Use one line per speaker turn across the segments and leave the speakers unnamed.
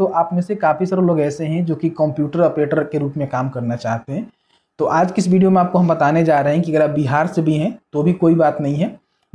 तो आप में से काफ़ी सारे लोग ऐसे हैं जो कि कंप्यूटर ऑपरेटर के रूप में काम करना चाहते हैं तो आज किस वीडियो में आपको हम बताने जा रहे हैं कि अगर आप बिहार से भी हैं तो भी कोई बात नहीं है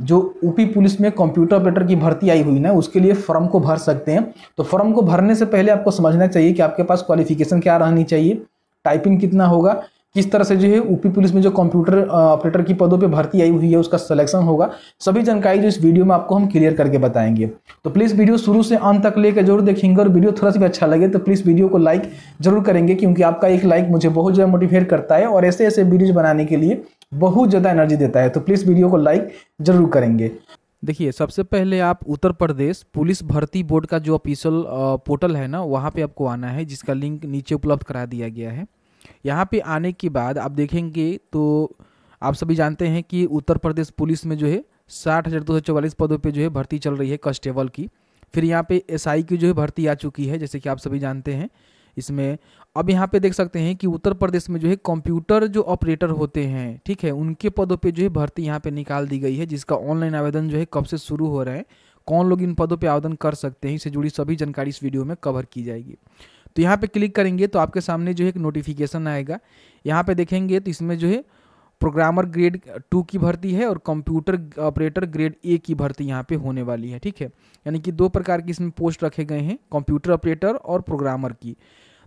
जो यूपी पुलिस में कंप्यूटर ऑपरेटर की भर्ती आई हुई ना उसके लिए फॉर्म को भर सकते हैं तो फॉर्म को भरने से पहले आपको समझना चाहिए कि आपके पास क्वालिफिकेशन क्या रहनी चाहिए टाइपिंग कितना होगा किस तरह से जो है यूपी पुलिस में जो कंप्यूटर ऑपरेटर की पदों पे भर्ती आई हुई है उसका सिलेक्शन होगा सभी जानकारी जो इस वीडियो में आपको हम क्लियर करके बताएंगे तो प्लीज़ वीडियो शुरू से अंत तक लेकर जरूर देखेंगे और वीडियो थोड़ा सा भी अच्छा लगे तो प्लीज़ वीडियो को लाइक जरूर करेंगे क्योंकि आपका एक लाइक मुझे बहुत ज़्यादा मोटिवेट करता है और ऐसे ऐसे वीडियोज बनाने के लिए बहुत ज़्यादा एनर्जी देता है तो प्लीज़ वीडियो को लाइक जरूर करेंगे देखिए सबसे पहले आप उत्तर प्रदेश पुलिस भर्ती बोर्ड का जो ऑफिशियल पोर्टल है ना वहाँ पे आपको आना है जिसका लिंक नीचे उपलब्ध करा दिया गया है यहाँ पे आने के बाद आप देखेंगे तो आप सभी जानते हैं कि उत्तर प्रदेश पुलिस में जो है साठ हज़ार दो सौ चौवालीस पदों पर जो है भर्ती चल रही है कॉन्स्टेबल की फिर यहाँ पे एसआई की जो है भर्ती आ चुकी है जैसे कि आप सभी जानते हैं इसमें अब यहाँ पे देख सकते हैं कि उत्तर प्रदेश में जो है कंप्यूटर जो ऑपरेटर होते हैं ठीक है उनके पदों पे जो है भर्ती यहाँ पे निकाल दी गई है जिसका ऑनलाइन आवेदन जो है कब से शुरू हो रहा है कौन लोग इन पदों पे आवेदन कर सकते हैं इससे जुड़ी सभी जानकारी इस वीडियो में कवर की जाएगी तो यहाँ पे क्लिक करेंगे तो आपके सामने जो है एक नोटिफिकेशन आएगा यहाँ पे देखेंगे तो इसमें जो है प्रोग्रामर ग्रेड टू की भर्ती है और कंप्यूटर ऑपरेटर ग्रेड ए की भर्ती यहाँ पे होने वाली है ठीक है यानी कि दो प्रकार की इसमें पोस्ट रखे गए हैं कंप्यूटर ऑपरेटर और प्रोग्रामर की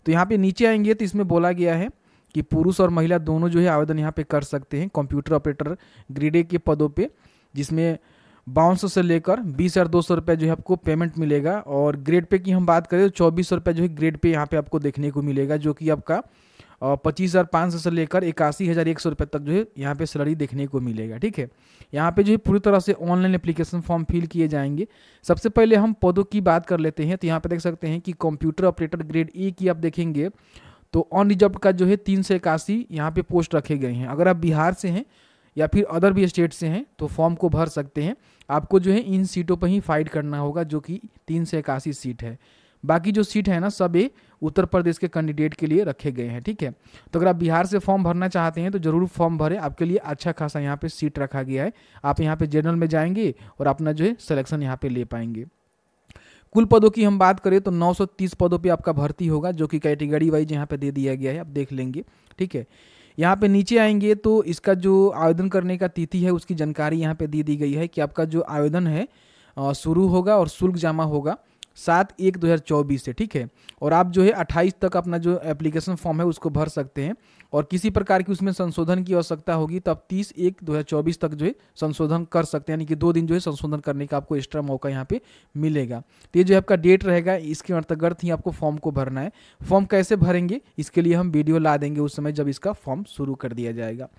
तो यहाँ पे नीचे आएंगे तो इसमें बोला गया है कि पुरुष और महिला दोनों जो है आवेदन यहाँ पे कर सकते हैं कंप्यूटर ऑपरेटर ग्रेड ए के पदों पर जिसमें बावन से लेकर बीस हज़ार दो सौ रुपये जो है आपको पेमेंट मिलेगा और ग्रेड पे की हम बात करें तो चौबीस सौ रुपये जो है ग्रेड पे यहाँ पे आपको देखने को मिलेगा जो कि आपका पच्चीस हज़ार पाँच सौ से लेकर इक्यासी हज़ार एक सौ रुपये तक जो है यहाँ पे सैलरी देखने को मिलेगा ठीक है यहाँ पे जो है पूरी तरह से ऑनलाइन एप्लीकेशन फॉर्म फिल किए जाएंगे सबसे पहले हम पदों की बात कर लेते हैं तो यहाँ पे देख सकते हैं कि कंप्यूटर ऑपरेटर ग्रेड ए की आप देखेंगे तो अनरिजर्व का जो है तीन सौ इक्यासी यहाँ पे पोस्ट रखे गए हैं अगर आप बिहार से हैं या फिर अदर भी स्टेट से हैं तो फॉर्म को भर सकते हैं आपको जो है इन सीटों पर ही फाइट करना होगा जो कि तीन से इक्यासी सीट है बाकी जो सीट है ना सब ये उत्तर प्रदेश के कैंडिडेट के लिए रखे गए हैं ठीक है तो अगर आप बिहार से फॉर्म भरना चाहते हैं तो ज़रूर फॉर्म भरें आपके लिए अच्छा खासा यहाँ पे सीट रखा गया है आप यहाँ पे जनरल में जाएंगे और अपना जो है सिलेक्शन यहाँ पे ले पाएंगे कुल पदों की हम बात करें तो 930 पदों पे आपका भर्ती होगा जो कि कैटेगरी वाइज यहाँ पे दे दिया गया है आप देख लेंगे ठीक है यहाँ पे नीचे आएंगे तो इसका जो आवेदन करने का तिथि है उसकी जानकारी यहाँ पे दी दी गई है कि आपका जो आवेदन है शुरू होगा और शुल्क जमा होगा सात एक दो हज़ार चौबीस से ठीक है और आप जो है अट्ठाईस तक अपना जो एप्लीकेशन फॉर्म है उसको भर सकते हैं और किसी प्रकार की उसमें संशोधन की आवश्यकता होगी तो आप तीस एक दो हज़ार चौबीस तक जो है संशोधन कर सकते हैं यानी कि दो दिन जो है संशोधन करने का आपको एक्स्ट्रा मौका यहाँ पे मिलेगा तो ये जो आपका डेट रहेगा इसके अंतर्गत ही आपको फॉर्म को भरना है फॉर्म कैसे भरेंगे इसके लिए हम वीडियो ला देंगे उस समय जब इसका फॉर्म शुरू कर दिया जाएगा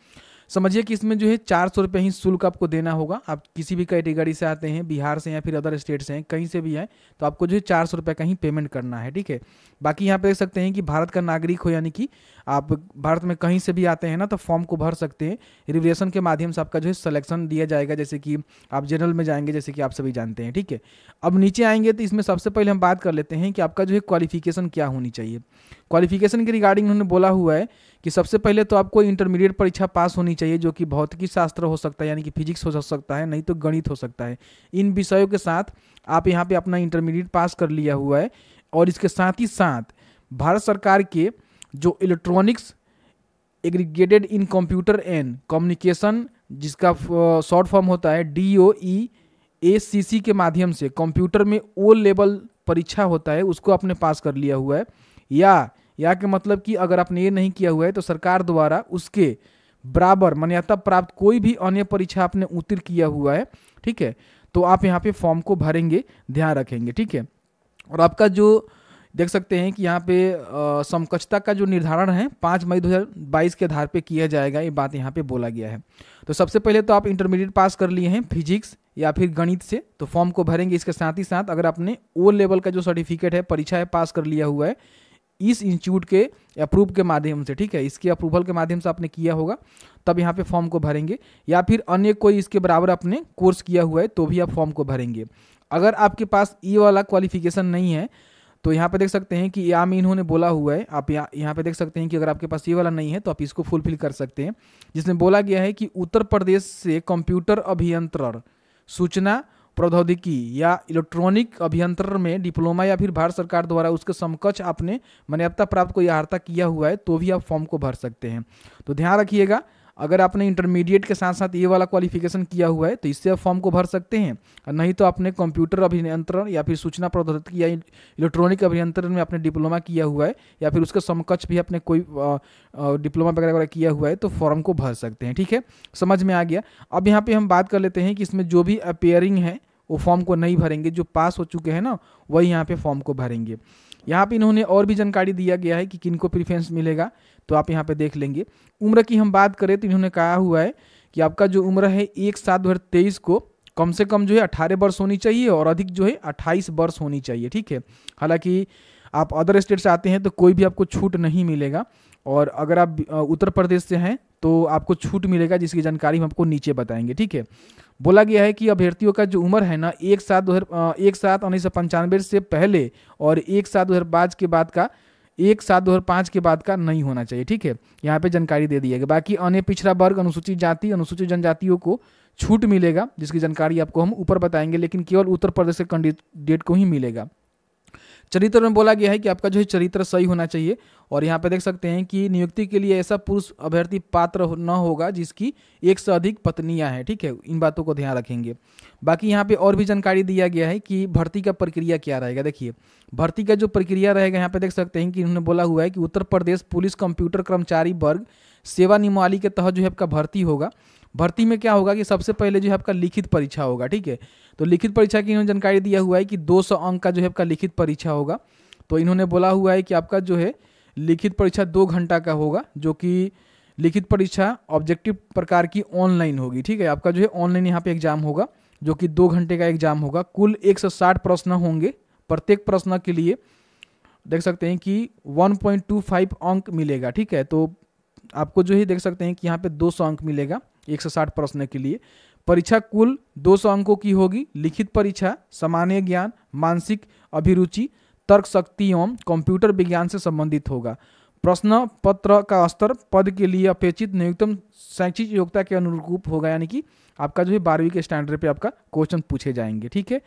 समझिए कि इसमें जो है चार सौ रुपये ही शुल्क आपको देना होगा आप किसी भी कैटेगरी से आते हैं बिहार से या फिर अदर स्टेट से हैं कहीं से भी हैं तो आपको जो है चार सौ रुपये का ही पेमेंट करना है ठीक है बाकी यहाँ पे देख सकते हैं कि भारत का नागरिक हो यानी कि आप भारत में कहीं से भी आते हैं ना तो फॉर्म को भर सकते हैं रिविएशन के माध्यम से आपका जो है सलेक्शन दिया जाएगा जैसे कि आप जनरल में जाएंगे जैसे कि आप सभी जानते हैं ठीक है अब नीचे आएंगे तो इसमें सबसे पहले हम बात कर लेते हैं कि आपका जो है क्वालिफिकेशन क्या होनी चाहिए क्वालिफिकेशन के रिगार्डिंग उन्होंने बोला हुआ है कि सबसे पहले तो आपको इंटरमीडिएट परीक्षा पास होनी चाहिए जो कि भौतिकी शास्त्र हो सकता है यानी कि फिजिक्स हो सकता है नहीं तो गणित हो सकता है इन विषयों के साथ आप यहाँ पर अपना इंटरमीडिएट पास कर लिया हुआ है और इसके साथ ही साथ भारत सरकार के जो electronics aggregated in computer and communication जिसका शॉर्ट फॉर्म होता है डी ओ ई ए सी सी के माध्यम से कंप्यूटर में ओ लेवल परीक्षा होता है उसको आपने पास कर लिया हुआ है या या के मतलब कि अगर आपने ये नहीं किया हुआ है तो सरकार द्वारा उसके बराबर मान्यता तो प्राप्त कोई भी अन्य परीक्षा आपने उत्तीर्ण किया हुआ है ठीक है तो आप यहाँ पे फॉर्म को भरेंगे ध्यान रखेंगे ठीक है और आपका जो देख सकते हैं कि यहाँ पे समकक्षता का जो निर्धारण है पाँच मई 2022 के आधार पे किया जाएगा ये बात यहाँ पे बोला गया है तो सबसे पहले तो आप इंटरमीडिएट पास कर लिए हैं फिजिक्स या फिर गणित से तो फॉर्म को भरेंगे इसके साथ ही साथ अगर आपने ओ लेवल का जो सर्टिफिकेट है परीक्षा है पास कर लिया हुआ है इस इंस्टीट्यूट के अप्रूव के माध्यम से ठीक है इसके अप्रूवल के माध्यम से आपने किया होगा तब यहाँ पे फॉर्म को भरेंगे या फिर अन्य कोई इसके बराबर आपने कोर्स किया हुआ है तो भी आप फॉर्म को भरेंगे अगर आपके पास ई e वाला क्वालिफिकेशन नहीं है तो यहाँ पे देख सकते हैं कि या मीन इन्होंने बोला हुआ है आप यहाँ यहाँ पे देख सकते हैं कि अगर आपके पास ये वाला नहीं है तो आप इसको फुलफिल कर सकते हैं जिसमें बोला गया है कि उत्तर प्रदेश से कंप्यूटर अभियंत्रण सूचना प्रौद्योगिकी या इलेक्ट्रॉनिक अभियंत्रण में डिप्लोमा या फिर भारत सरकार द्वारा उसके समकक्ष आपने मान्यता प्राप्त कोई आहारता किया हुआ है तो भी आप फॉर्म को भर सकते हैं तो ध्यान रखिएगा अगर आपने इंटरमीडिएट के साथ साथ ये वाला क्वालिफिकेशन किया हुआ है तो इससे आप फॉर्म को भर सकते हैं और नहीं तो आपने कंप्यूटर अभियंत्रण या फिर सूचना प्रौद्योगिकी या इलेक्ट्रॉनिक अभियंत्रण में आपने डिप्लोमा किया हुआ है या फिर उसके समकक्ष भी आपने कोई डिप्लोमा वगैरह वगैरह किया हुआ है तो फॉर्म को भर सकते हैं ठीक है समझ में आ गया अब यहाँ पर हम बात कर लेते हैं कि इसमें जो भी अपेयरिंग है वो फॉर्म को नहीं भरेंगे जो पास हो चुके हैं ना वही यहाँ पे फॉर्म को भरेंगे यहाँ पे इन्होंने और भी जानकारी दिया गया है कि किनको प्रिफ्रेंस मिलेगा तो आप यहाँ पे देख लेंगे उम्र की हम बात करें तो इन्होंने कहा हुआ है कि आपका जो उम्र है एक सात दो तेईस को कम से कम जो है अठारह वर्ष होनी चाहिए और अधिक जो है अट्ठाईस वर्ष होनी चाहिए ठीक है हालाँकि आप अदर स्टेट से आते हैं तो कोई भी आपको छूट नहीं मिलेगा और अगर आप उत्तर प्रदेश से हैं तो आपको छूट मिलेगा जिसकी जानकारी हम आपको नीचे बताएंगे ठीक है बोला गया है कि अभ्यर्थियों का जो उम्र है ना एक सात दो हज़ार एक सात उन्नीस सौ पंचानवे से पहले और एक सात दो हज़ार पाँच के बाद का एक सात दो हज़ार पाँच के बाद का नहीं होना चाहिए ठीक है यहाँ पे जानकारी दे दी है बाकी अन्य पिछड़ा वर्ग अनुसूचित जाति अनुसूचित जनजातियों को छूट मिलेगा जिसकी जानकारी आपको हम ऊपर बताएंगे लेकिन केवल उत्तर प्रदेश के कैंडिडेट को ही मिलेगा चरित्र में बोला गया है कि आपका जो है चरित्र सही होना चाहिए और यहाँ पे देख सकते हैं कि नियुक्ति के लिए ऐसा पुरुष अभ्यर्थी पात्र न होगा जिसकी एक से अधिक पत्नियां हैं ठीक है इन बातों को ध्यान रखेंगे बाकी यहाँ पे और भी जानकारी दिया गया है कि भर्ती का प्रक्रिया क्या रहेगा देखिए भर्ती का जो प्रक्रिया रहेगा यहाँ पे देख सकते हैं कि उन्होंने बोला हुआ है कि उत्तर प्रदेश पुलिस कंप्यूटर कर्मचारी वर्ग सेवा निमाली के तहत जो है आपका भर्ती होगा भर्ती में क्या होगा कि सबसे पहले जो है आपका लिखित परीक्षा होगा ठीक है तो लिखित परीक्षा की इन्होंने जानकारी दिया हुआ है कि 200 अंक का जो है आपका लिखित परीक्षा होगा तो इन्होंने बोला हुआ है कि आपका जो है लिखित परीक्षा दो घंटा का होगा जो कि लिखित परीक्षा ऑब्जेक्टिव प्रकार की ऑनलाइन होगी ठीक है आपका जो है ऑनलाइन यहाँ पे एग्जाम होगा जो कि दो घंटे का एग्जाम होगा कुल 160 प्रश्न होंगे प्रत्येक प्रश्न के लिए देख सकते हैं कि 1.25 अंक मिलेगा ठीक है तो आपको जो है देख सकते हैं कि यहाँ पे 200 अंक मिलेगा 160 प्रश्न के लिए परीक्षा कुल 200 अंकों की होगी लिखित परीक्षा सामान्य ज्ञान मानसिक अभिरुचि तर्क शक्ति एवं कंप्यूटर विज्ञान से संबंधित होगा प्रश्न पत्र का स्तर पद के लिए अपेक्षित न्यूनतम शैक्षिक योग्यता के अनुरूप होगा यानी कि आपका जो है बारहवीं के स्टैंडर्ड पे आपका क्वेश्चन पूछे जाएंगे ठीक है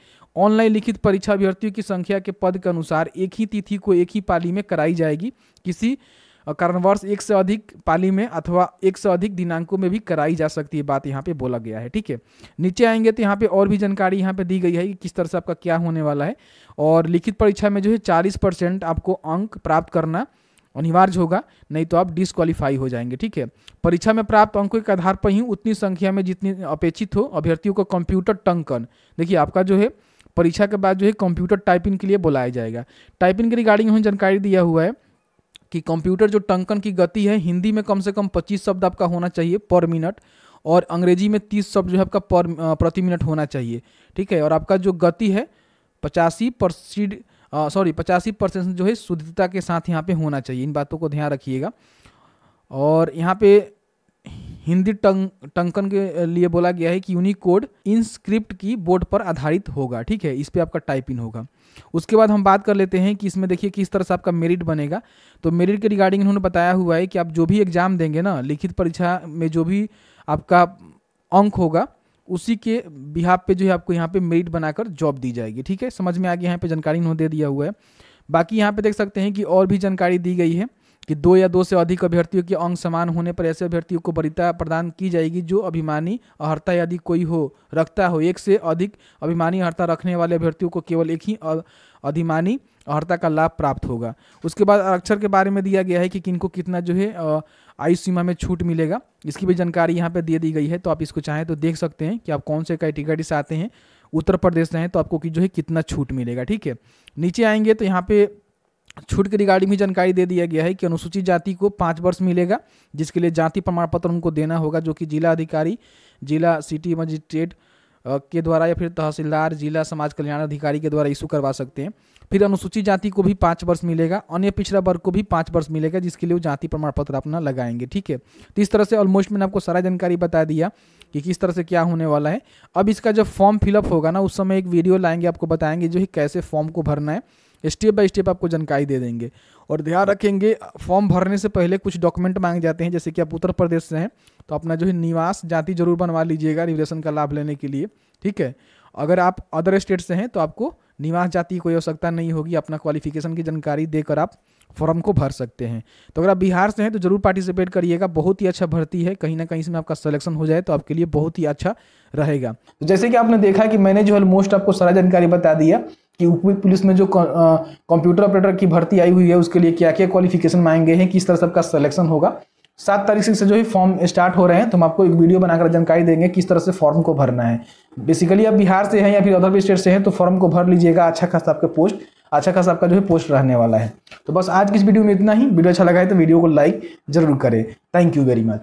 ऑनलाइन लिखित परीक्षा अभ्यर्थियों की संख्या के पद के अनुसार एक ही तिथि को एक ही पाली में कराई जाएगी किसी कारण वर्ष एक से अधिक पाली में अथवा एक से अधिक दिनांकों में भी कराई जा सकती है बात यहाँ पे बोला गया है ठीक है नीचे आएंगे तो यहाँ पे और भी जानकारी यहाँ पे दी गई है कि किस तरह से आपका क्या होने वाला है और लिखित परीक्षा में जो है चालीस परसेंट आपको अंक प्राप्त करना अनिवार्य होगा नहीं तो आप डिसक्वालीफाई हो जाएंगे ठीक है परीक्षा में प्राप्त अंकों के आधार पर ही उतनी संख्या में जितनी अपेक्षित हो अभ्यर्थियों को कंप्यूटर टंकन देखिए आपका जो है परीक्षा के बाद जो है कंप्यूटर टाइपिंग के लिए बुलाया जाएगा टाइपिंग के रिगार्डिंग हमें जानकारी दिया हुआ है कि कंप्यूटर जो टंकन की गति है हिंदी में कम से कम 25 शब्द आपका होना चाहिए पर मिनट और अंग्रेजी में 30 शब्द जो है आपका पर प्रति मिनट होना चाहिए ठीक है और आपका जो गति है पचासी परसेंट सॉरी पचासी परसेंट जो है शुद्धता के साथ यहाँ पे होना चाहिए इन बातों को ध्यान रखिएगा और यहाँ पे हिंदी टंग टंकन के लिए बोला गया है कि unicode in script keyboard पर आधारित होगा ठीक है इस पर आपका टाइप इन होगा उसके बाद हम बात कर लेते हैं कि इसमें देखिए किस तरह से आपका मेरिट बनेगा तो मेरिट के रिगार्डिंग इन्होंने बताया हुआ है कि आप जो भी एग्ज़ाम देंगे ना लिखित परीक्षा में जो भी आपका अंक होगा उसी के बिहाब पे जो है आपको यहाँ पे मेरिट बनाकर जॉब दी जाएगी ठीक है समझ में आ गया यहाँ पे जानकारी इन्होंने दे दिया हुआ है बाकी यहाँ पे देख सकते हैं कि और भी जानकारी दी गई है कि दो या दो से अधिक अभ्यर्थियों के अंग समान होने पर ऐसे अभ्यर्थियों को वरीता प्रदान की जाएगी जो अभिमानी अहर्ता यदि कोई हो रखता हो एक से अधिक अभिमानी अहर्ता रखने वाले अभ्यर्थियों को केवल एक ही अधिमानी अहर्ता का लाभ प्राप्त होगा उसके बाद अक्षर के बारे में दिया गया है कि किनको कितना जो है आयु सीमा में छूट मिलेगा इसकी भी जानकारी यहाँ पर दे दी गई है तो आप इसको चाहें तो देख सकते हैं कि आप कौन से कैटेगरी से आते हैं उत्तर प्रदेश से हैं तो आपको कि जो है कितना छूट मिलेगा ठीक है नीचे आएंगे तो यहाँ पर छूट के रिगार्डिंग भी जानकारी दे दिया गया है कि अनुसूचित जाति को पाँच वर्ष मिलेगा जिसके लिए जाति प्रमाण पत्र उनको देना होगा जो कि जिला अधिकारी जिला सिटी मजिस्ट्रेट के द्वारा या फिर तहसीलदार जिला समाज कल्याण अधिकारी के द्वारा इशू करवा सकते हैं फिर अनुसूचित जाति को भी पाँच वर्ष मिलेगा अन्य पिछड़ा वर्ग को भी पाँच वर्ष मिलेगा जिसके लिए वो जाति प्रमाण पत्र अपना लगाएंगे ठीक है तो इस तरह से ऑलमोस्ट मैंने आपको सारा जानकारी बता दिया कि किस तरह से क्या होने वाला है अब इसका जब फॉर्म फिलअप होगा ना उस समय एक वीडियो लाएंगे आपको बताएंगे जो है कैसे फॉर्म को भरना है स्टेप बाय स्टेप आपको जानकारी दे देंगे और ध्यान रखेंगे फॉर्म भरने से पहले कुछ डॉक्यूमेंट मांग जाते हैं जैसे कि आप उत्तर प्रदेश से हैं तो अपना जो है निवास जाति जरूर बनवा लीजिएगा रिजर्वेशन का लाभ लेने के लिए ठीक है अगर आप अदर स्टेट से हैं तो आपको निवास जाति की कोई आवश्यकता नहीं होगी अपना क्वालिफिकेशन की जानकारी देकर आप फॉर्म को भर सकते हैं तो अगर आप बिहार से हैं तो जरूर पार्टिसिपेट करिएगा बहुत ही अच्छा भर्ती है कहीं ना कहीं इसमें आपका सिलेक्शन हो जाए तो आपके लिए बहुत ही अच्छा रहेगा तो जैसे कि आपने देखा कि मैंने जो है मोस्ट आपको सारा जानकारी बता दिया कि यूपी पुलिस में जो कंप्यूटर ऑपरेटर की भर्ती आई हुई है उसके लिए क्या क्या क्वालिफिकेशन मांगे हैं किस तरह सबका सिलेक्शन होगा सात तारीख से जो ही फॉर्म स्टार्ट हो रहे हैं तो हम आपको एक वीडियो बनाकर जानकारी देंगे किस तरह से फॉर्म को भरना है बेसिकली आप बिहार से हैं या फिर अदर भी स्टेट से हैं तो फॉर्म को भर लीजिएगा अच्छा खासा आपका पोस्ट अच्छा खासा आपका जो है पोस्ट रहने वाला है तो बस आज की इस वीडियो में इतना ही वीडियो अच्छा लगा है तो वीडियो को लाइक जरूर करें थैंक यू वेरी मच